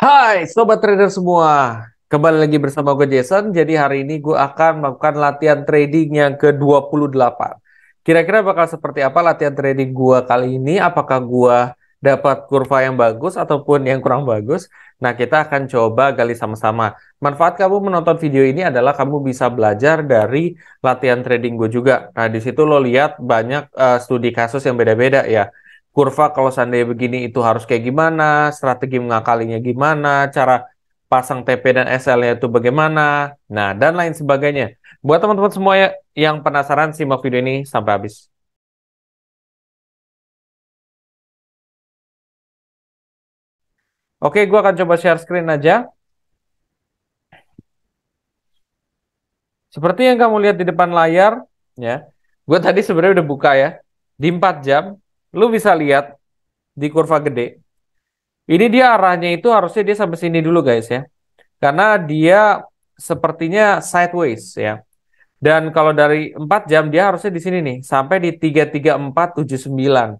Hai sobat trader semua, kembali lagi bersama gue Jason. Jadi hari ini gue akan melakukan latihan trading yang ke-28. Kira-kira bakal seperti apa latihan trading gue kali ini? Apakah gue dapat kurva yang bagus ataupun yang kurang bagus? Nah, kita akan coba gali sama-sama. Manfaat kamu menonton video ini adalah kamu bisa belajar dari latihan trading gue juga. Nah, di situ lo lihat banyak uh, studi kasus yang beda-beda ya kurva kalau seandainya begini itu harus kayak gimana, strategi mengakalinya gimana, cara pasang TP dan SL-nya itu bagaimana, nah dan lain sebagainya. Buat teman-teman semua ya, yang penasaran, simak video ini sampai habis. Oke, gue akan coba share screen aja. Seperti yang kamu lihat di depan layar, ya, gue tadi sebenarnya udah buka ya, di 4 jam, Lu bisa lihat di kurva gede. Ini dia arahnya itu harusnya dia sampai sini dulu guys ya. Karena dia sepertinya sideways ya. Dan kalau dari 4 jam dia harusnya di sini nih sampai di 33479.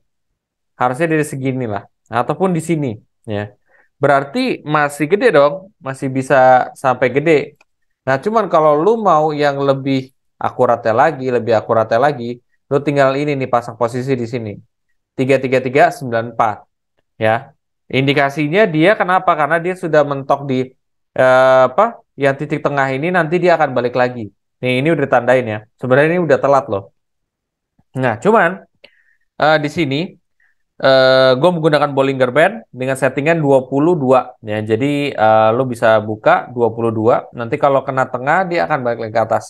Harusnya dari segini lah ataupun di sini ya. Berarti masih gede dong, masih bisa sampai gede. Nah, cuman kalau lu mau yang lebih akuratnya lagi, lebih akuratnya lagi, lu tinggal ini nih pasang posisi di sini. 33394 ya. Indikasinya dia kenapa? Karena dia sudah mentok di eh, apa? Yang titik tengah ini nanti dia akan balik lagi. Nih, ini udah tandain ya. Sebenarnya ini udah telat loh. Nah, cuman eh, di sini eh, gue menggunakan Bollinger Band dengan settingan 22 ya. Jadi eh, lo bisa buka 22. Nanti kalau kena tengah dia akan balik lagi ke atas.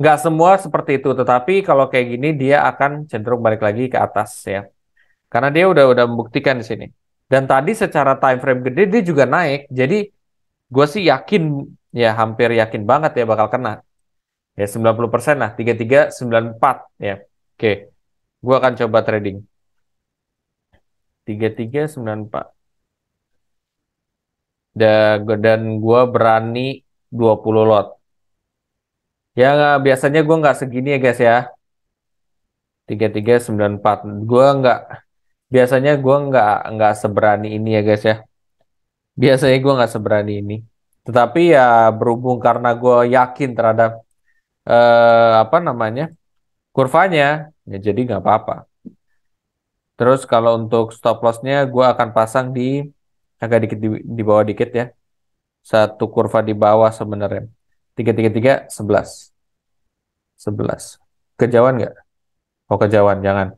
Nggak semua seperti itu, tetapi kalau kayak gini dia akan cenderung balik lagi ke atas ya. Karena dia udah udah membuktikan di sini. Dan tadi secara time frame gede dia juga naik. Jadi gue sih yakin ya hampir yakin banget ya bakal kena. Ya 90% lah, 33 94 ya. Oke. Gue akan coba trading. 33 94. Dan, dan gue berani 20 lot. Ya biasanya gue nggak segini ya guys ya. 3394. Gue nggak biasanya gue nggak nggak seberani ini ya guys ya biasanya gue nggak seberani ini tetapi ya berhubung karena gue yakin terhadap eh, apa namanya kurvanya ya jadi nggak apa-apa terus kalau untuk stop lossnya gue akan pasang di agak dikit di, di bawah dikit ya satu kurva di bawah sebenarnya tiga tiga tiga sebelas sebelas kejauhan nggak oh kejauhan jangan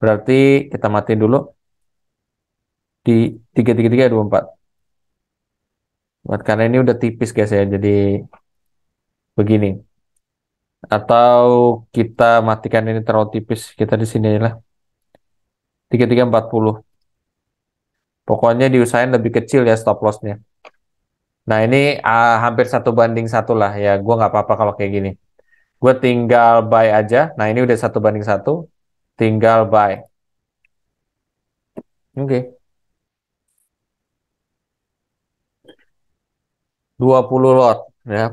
Berarti kita matiin dulu di 33324. Buat karena ini udah tipis guys ya, jadi begini. Atau kita matikan ini terlalu tipis, kita di sini lah. 3340. Pokoknya diusahain lebih kecil ya stop lossnya. Nah ini uh, hampir satu banding satu lah ya. Gue nggak apa-apa kalau kayak gini. Gue tinggal buy aja. Nah ini udah satu banding satu tinggal by. Oke. Okay. 20 lot ya.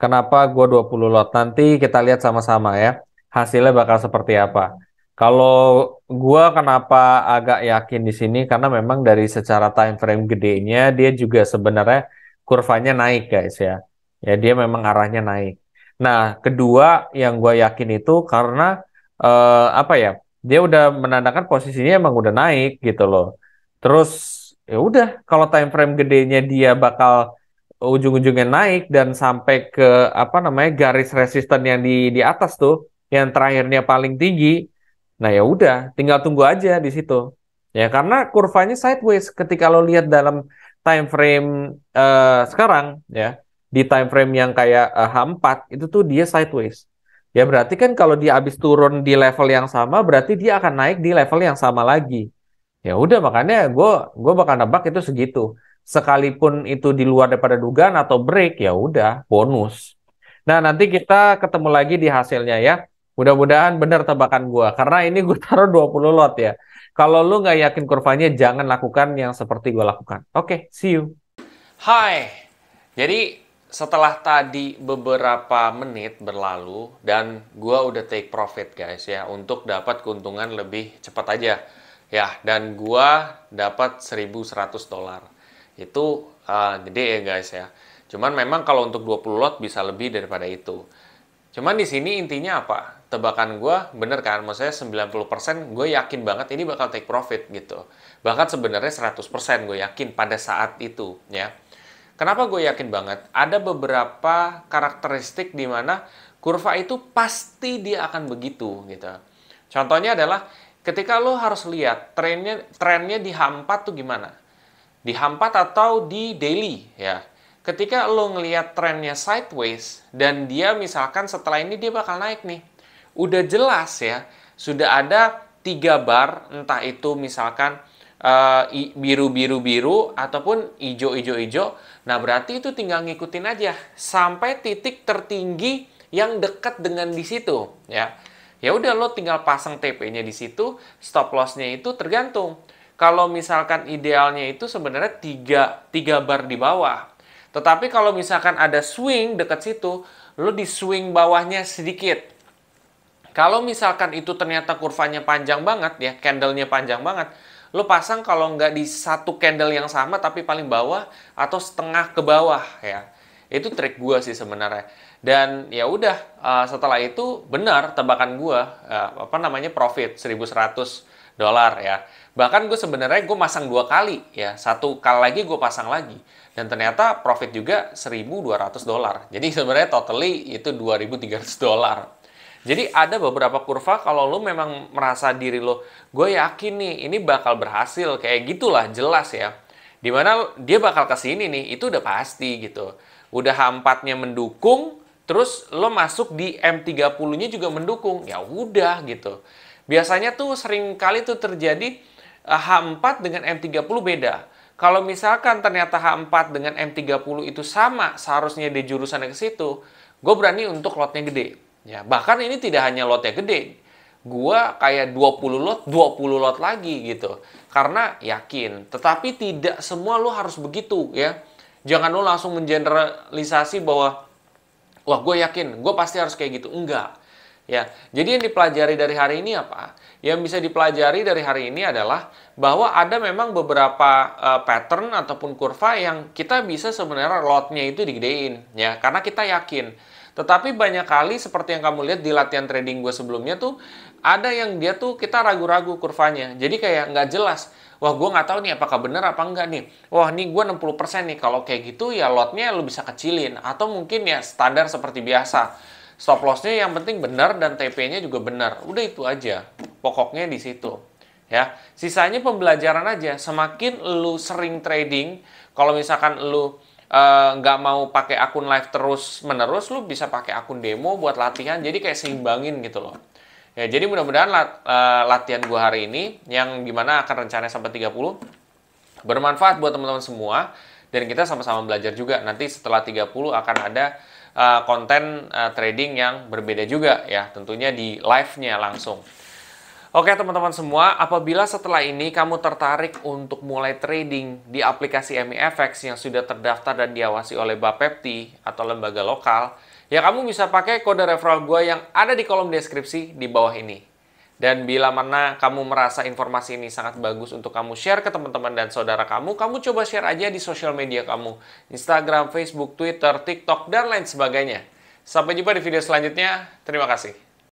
Kenapa gue 20 lot? Nanti kita lihat sama-sama ya. Hasilnya bakal seperti apa. Kalau gue kenapa agak yakin di sini karena memang dari secara time frame gedenya dia juga sebenarnya kurvanya naik guys ya. Ya dia memang arahnya naik. Nah kedua yang gue yakin itu karena uh, apa ya dia udah menandakan posisinya emang udah naik gitu loh terus ya udah kalau time frame gedenya dia bakal ujung-ujungnya naik dan sampai ke apa namanya garis resisten yang di di atas tuh yang terakhirnya paling tinggi nah ya udah tinggal tunggu aja di situ ya karena kurvanya sideways ketika lo lihat dalam time frame uh, sekarang ya di time frame yang kayak uh, eh, H4 itu tuh dia sideways Ya berarti kan kalau dia habis turun di level yang sama, berarti dia akan naik di level yang sama lagi. Ya udah makanya gue gue bakal nebak itu segitu. Sekalipun itu di luar daripada dugaan atau break, ya udah bonus. Nah nanti kita ketemu lagi di hasilnya ya. Mudah-mudahan benar tebakan gue. Karena ini gue taruh 20 lot ya. Kalau lu nggak yakin kurvanya, jangan lakukan yang seperti gue lakukan. Oke, okay, see you. Hai, jadi setelah tadi beberapa menit berlalu dan gua udah take profit guys ya untuk dapat keuntungan lebih cepat aja ya dan gua dapat 1100 dolar itu uh, gede ya guys ya cuman memang kalau untuk 20 lot bisa lebih daripada itu cuman di sini intinya apa tebakan gua bener kan maksudnya 90% gue yakin banget ini bakal take profit gitu bahkan sebenarnya 100% gue yakin pada saat itu ya Kenapa gue yakin banget? Ada beberapa karakteristik di mana kurva itu pasti dia akan begitu gitu. Contohnya adalah ketika lo harus lihat trennya trennya di h4 tuh gimana? Di h4 atau di daily ya. Ketika lo ngelihat trennya sideways dan dia misalkan setelah ini dia bakal naik nih. Udah jelas ya, sudah ada tiga bar entah itu misalkan eh, biru-biru-biru ataupun ijo-ijo-ijo Nah, berarti itu tinggal ngikutin aja sampai titik tertinggi yang dekat dengan di situ, ya. Ya udah lo tinggal pasang TP-nya di situ, stop loss-nya itu tergantung. Kalau misalkan idealnya itu sebenarnya 3 3 bar di bawah. Tetapi kalau misalkan ada swing dekat situ, lo di swing bawahnya sedikit. Kalau misalkan itu ternyata kurvanya panjang banget ya, candlenya panjang banget, lo pasang kalau nggak di satu candle yang sama tapi paling bawah atau setengah ke bawah ya itu trik gue sih sebenarnya dan ya udah uh, setelah itu benar tebakan gue uh, apa namanya profit 1100 dolar ya bahkan gue sebenarnya gue masang dua kali ya satu kali lagi gue pasang lagi dan ternyata profit juga 1200 dolar jadi sebenarnya totally itu 2300 dolar jadi ada beberapa kurva kalau lo memang merasa diri lo, gue yakin nih ini bakal berhasil kayak gitulah jelas ya. Dimana dia bakal ke sini nih, itu udah pasti gitu. Udah hampatnya mendukung, terus lo masuk di M30-nya juga mendukung. Ya udah gitu. Biasanya tuh sering kali tuh terjadi H4 eh, dengan M30 beda. Kalau misalkan ternyata H4 dengan M30 itu sama, seharusnya di jurusan ke situ, gue berani untuk lotnya gede. Ya, bahkan ini tidak hanya lotnya gede. Gua kayak 20 lot, 20 lot lagi gitu. Karena yakin, tetapi tidak semua lo harus begitu ya. Jangan lo langsung mengeneralisasi bahwa wah gue yakin, gue pasti harus kayak gitu. Enggak. Ya, jadi yang dipelajari dari hari ini apa? Yang bisa dipelajari dari hari ini adalah bahwa ada memang beberapa uh, pattern ataupun kurva yang kita bisa sebenarnya lotnya itu digedein ya, karena kita yakin tetapi banyak kali seperti yang kamu lihat di latihan trading gue sebelumnya tuh ada yang dia tuh kita ragu-ragu kurvanya. Jadi kayak nggak jelas. Wah gue nggak tahu nih apakah benar apa enggak nih. Wah nih gue 60% nih. Kalau kayak gitu ya lotnya lu bisa kecilin. Atau mungkin ya standar seperti biasa. Stop lossnya yang penting benar dan TP-nya juga benar. Udah itu aja. Pokoknya di situ ya sisanya pembelajaran aja semakin lu sering trading kalau misalkan lu Eh, nggak uh, mau pakai akun live terus menerus, lu bisa pakai akun demo buat latihan. Jadi kayak seimbangin gitu loh. Ya, jadi mudah-mudahan lat, uh, latihan gua hari ini yang gimana akan rencananya sampai 30 bermanfaat buat teman-teman semua dan kita sama-sama belajar juga. Nanti setelah 30 akan ada uh, konten uh, trading yang berbeda juga ya, tentunya di live-nya langsung. Oke teman-teman semua, apabila setelah ini kamu tertarik untuk mulai trading di aplikasi MEFX yang sudah terdaftar dan diawasi oleh Bapepti atau lembaga lokal, ya kamu bisa pakai kode referral gue yang ada di kolom deskripsi di bawah ini. Dan bila mana kamu merasa informasi ini sangat bagus untuk kamu share ke teman-teman dan saudara kamu, kamu coba share aja di sosial media kamu. Instagram, Facebook, Twitter, TikTok, dan lain sebagainya. Sampai jumpa di video selanjutnya. Terima kasih.